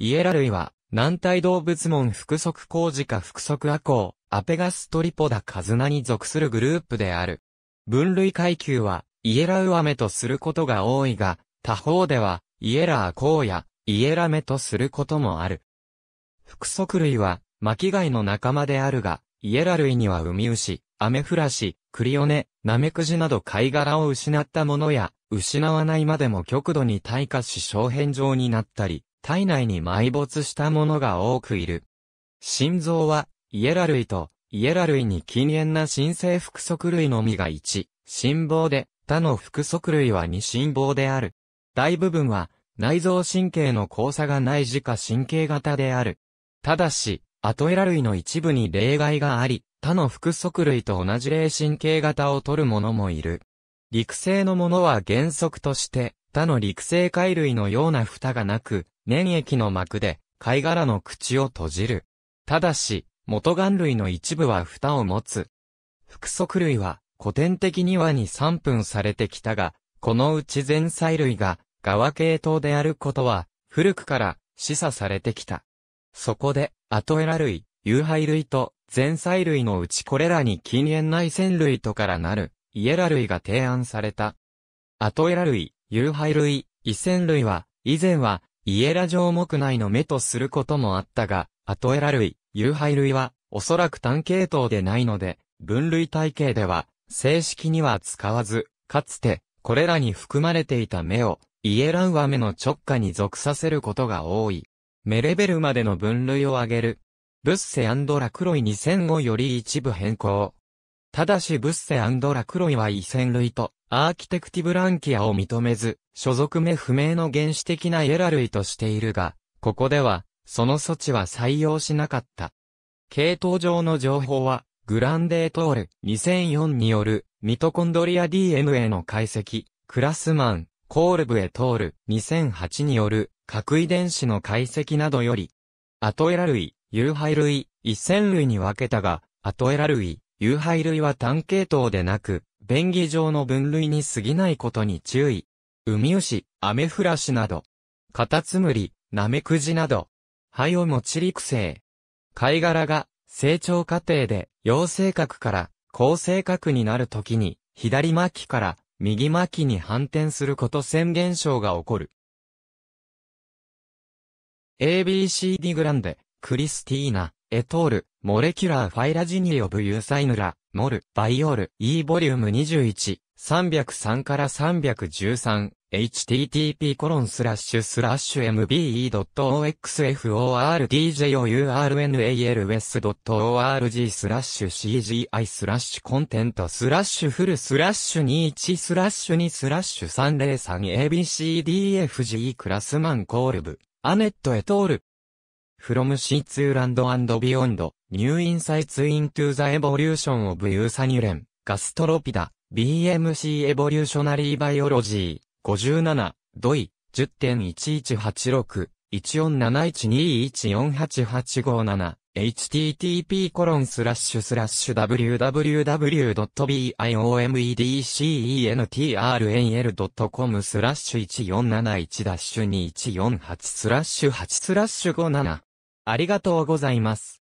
イエラ類は、軟体動物門複足工事か複足亜ウ、アペガストリポダカズナに属するグループである。分類階級は、イエラウアメとすることが多いが、他方では、イエラアコウや、イエラメとすることもある。複足類は、巻貝の仲間であるが、イエラ類にはウミウシ、アメフラシ、クリオネ、ナメクジなど貝殻を失ったものや、失わないまでも極度に退化し小変状になったり、体内に埋没したものが多くいる。心臓は、イエラ類と、イエラ類に禁煙な新生複足類のみが1、心房で、他の複足類は2心房である。大部分は、内臓神経の交差がない自家神経型である。ただし、アトエラ類の一部に例外があり、他の複足類と同じ霊神経型を取る者もいる。陸性のものは原則として、他の陸性貝類のような蓋がなく、粘液の膜で貝殻の口を閉じる。ただし、元岩類の一部は蓋を持つ。複足類は古典的には2、3分されてきたが、このうち前菜類が側系統であることは古くから示唆されてきた。そこで、アトエラ類、有配類と前菜類のうちこれらに禁煙内線類とからなるイエラ類が提案された。アトエラ類、有配類、異線類は以前はイエラ状目内の目とすることもあったが、アトエラ類、有敗類は、おそらく単系統でないので、分類体系では、正式には使わず、かつて、これらに含まれていた目を、イエラウア目の直下に属させることが多い。目レベルまでの分類を上げる。ブッセラクロイ2005より一部変更。ただしブッセラクロイは異線類とアーキテクティブランキアを認めず、所属目不明の原始的なイエラ類としているが、ここでは、その措置は採用しなかった。系統上の情報は、グランデートール2004によるミトコンドリア DNA の解析、クラスマン、コールブエトール2008による核遺伝子の解析などより、アトエラ類、有配類、一線類に分けたが、アトエラ類、有配類は単系統でなく、便宜上の分類に過ぎないことに注意。海牛、アメフラシなど、カタツムリ、ナメクジなど、灰を持ち陸生。貝殻が成長過程で陽性核から高性核になるときに左巻きから右巻きに反転すること線現象が起こる。ABCD グランデ、クリスティーナ、エトール、モレキュラーファイラジニオブユーサイヌラ、モル、バイオール、E ボリューム21、303から313、http コロンスラッシュスラッシュ mbe.oxfordjournals.org スラッシュ cgi スラッシュコンテントスラッシュフルスラッシュ21スラッシュ2スラッシュ 303abcdfg クラスマンコールブアネットエトール from C2 land and beyond, new insights into the evolution of u s a n i l e n Gastropida, BMC Evolutionary Biology, 57、DOI, 10.1186、1 4 7 1 2 1 4 8 8 5 7 http コロンスラッシュスラッシュ www.biomedcentrnl.com スラッシュ1471 2148スラッシュ8スラッシュ57ありがとうございます。